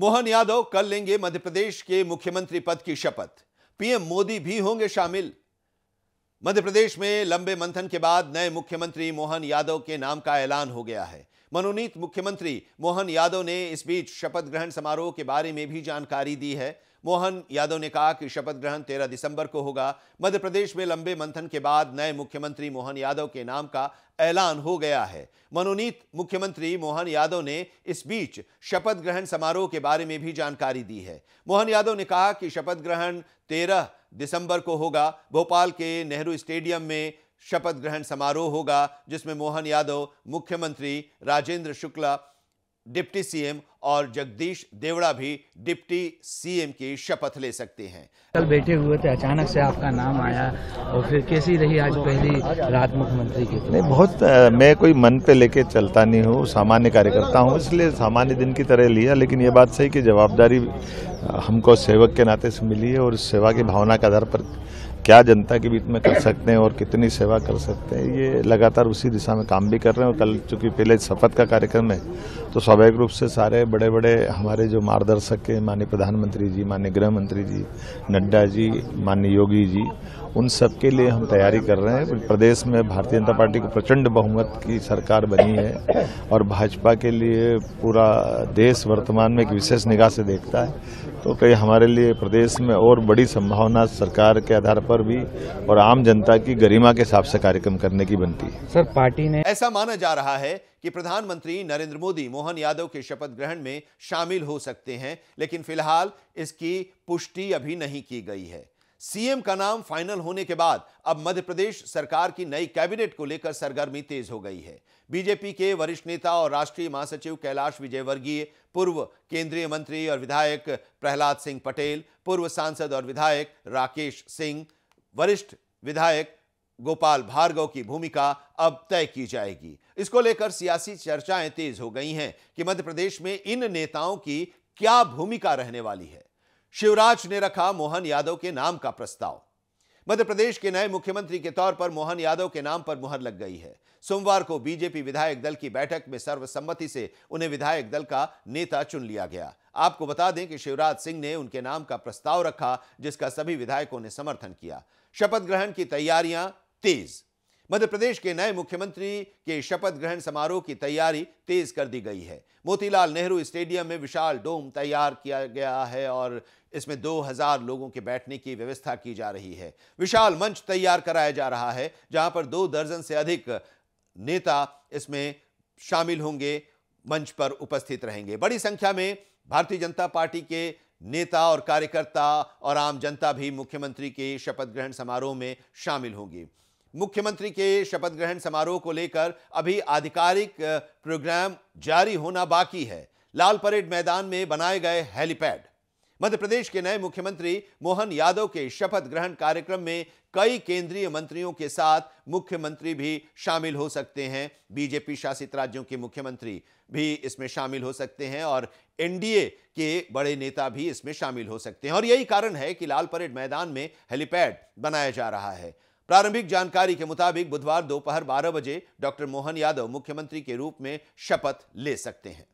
मोहन यादव कल लेंगे मध्य प्रदेश के मुख्यमंत्री पद की शपथ पीएम मोदी भी होंगे शामिल मध्य प्रदेश में लंबे मंथन के बाद नए मुख्यमंत्री मोहन यादव के नाम का ऐलान हो गया है मनोनीत मुख्यमंत्री मोहन यादव ने इस बीच शपथ ग्रहण समारोह के बारे में भी जानकारी दी है मोहन यादव ने कहा कि शपथ ग्रहण 13 दिसंबर को होगा मध्य प्रदेश में लंबे मंथन के बाद नए मुख्यमंत्री मोहन यादव के नाम का ऐलान हो गया है मनोनीत मुख्यमंत्री मोहन यादव ने इस बीच शपथ ग्रहण समारोह के बारे में भी जानकारी दी है मोहन यादव ने कहा कि शपथ ग्रहण तेरह दिसंबर को होगा भोपाल के नेहरू स्टेडियम में शपथ ग्रहण समारोह होगा जिसमें मोहन यादव मुख्यमंत्री राजेंद्र शुक्ला डिप्टी सीएम और जगदीश देवड़ा भी डिप्टी सीएम की शपथ ले सकते हैं कल बैठे हुए थे अचानक से आपका नाम आया और फिर कैसी रही आज पहली रात मुख्यमंत्री की नहीं बहुत मैं कोई मन पे लेके चलता नहीं हूँ सामान्य कार्यकर्ता हूँ इसलिए सामान्य दिन की तरह लिया लेकिन ये बात सही कि जवाबदारी हमको सेवक के नाते से मिली है और सेवा की भावना के आधार पर क्या जनता के बीच में कर सकते हैं और कितनी सेवा कर सकते हैं ये लगातार उसी दिशा में काम भी कर रहे हैं और कल चूंकि पहले शपथ का कार्यक्रम है तो स्वाभाविक रूप से सारे बड़े बड़े हमारे जो मार्गदर्शक हैं माननीय प्रधानमंत्री जी माननीय गृह मंत्री जी नड्डा जी माननीय योगी जी उन सब के लिए हम तैयारी कर रहे हैं प्रदेश में भारतीय जनता पार्टी को प्रचंड बहुमत की सरकार बनी है और भाजपा के लिए पूरा देश वर्तमान में एक विशेष निगाह से देखता है तो कहीं हमारे लिए प्रदेश में और बड़ी संभावना सरकार के आधार पर और भी और आम जनता की गरिमा के हिसाब से कार्यक्रम करने की बनती है सर पार्टी ने ऐसा माना जा रहा है कि प्रधानमंत्री नरेंद्र मोदी मोहन यादव के शपथ ग्रहण में शामिल हो सकते हैं लेकिन फिलहाल इसकी पुष्टि अभी नहीं की गई है सीएम का नाम फाइनल होने के बाद अब मध्य प्रदेश सरकार की नई कैबिनेट को लेकर सरगर्मी तेज हो गई है बीजेपी के वरिष्ठ नेता और राष्ट्रीय महासचिव कैलाश विजयवर्गीय पूर्व केंद्रीय मंत्री और विधायक प्रहलाद सिंह पटेल पूर्व सांसद और विधायक राकेश सिंह वरिष्ठ विधायक गोपाल भार्गव की भूमिका अब तय की जाएगी इसको लेकर सियासी चर्चाएं तेज हो गई हैं कि मध्य प्रदेश में इन नेताओं की क्या भूमिका रहने वाली है शिवराज ने रखा मोहन यादव के नाम का प्रस्ताव मध्य प्रदेश के नए मुख्यमंत्री के तौर पर मोहन यादव के नाम पर मुहर लग गई है सोमवार को बीजेपी विधायक दल की बैठक में सर्वसम्मति से उन्हें विधायक दल का नेता चुन लिया गया आपको बता दें कि शिवराज सिंह ने उनके नाम का प्रस्ताव रखा जिसका सभी विधायकों ने समर्थन किया शपथ ग्रहण की तैयारियां तेज मध्य प्रदेश के नए मुख्यमंत्री के शपथ ग्रहण समारोह की तैयारी तेज कर दी गई है मोतीलाल नेहरू स्टेडियम में विशाल डोम तैयार किया गया है और इसमें 2000 लोगों के बैठने की व्यवस्था की जा रही है विशाल मंच तैयार कराया जा रहा है जहां पर दो दर्जन से अधिक नेता इसमें शामिल होंगे मंच पर उपस्थित रहेंगे बड़ी संख्या में भारतीय जनता पार्टी के नेता और कार्यकर्ता और आम जनता भी मुख्यमंत्री के शपथ ग्रहण समारोह में शामिल होंगी मुख्यमंत्री के शपथ ग्रहण समारोह को लेकर अभी आधिकारिक प्रोग्राम जारी होना बाकी है लाल परेड मैदान में बनाए गए हेलीपैड मध्य प्रदेश के नए मुख्यमंत्री मोहन यादव के शपथ ग्रहण कार्यक्रम में कई केंद्रीय मंत्रियों के साथ मुख्यमंत्री भी शामिल हो सकते हैं बीजेपी शासित राज्यों के मुख्यमंत्री भी इसमें शामिल हो सकते हैं और एनडीए के बड़े नेता भी इसमें शामिल हो सकते हैं और यही कारण है कि लाल परेड मैदान में हेलीपैड बनाया जा रहा है प्रारंभिक जानकारी के मुताबिक बुधवार दोपहर बारह बजे डॉक्टर मोहन यादव मुख्यमंत्री के रूप में शपथ ले सकते हैं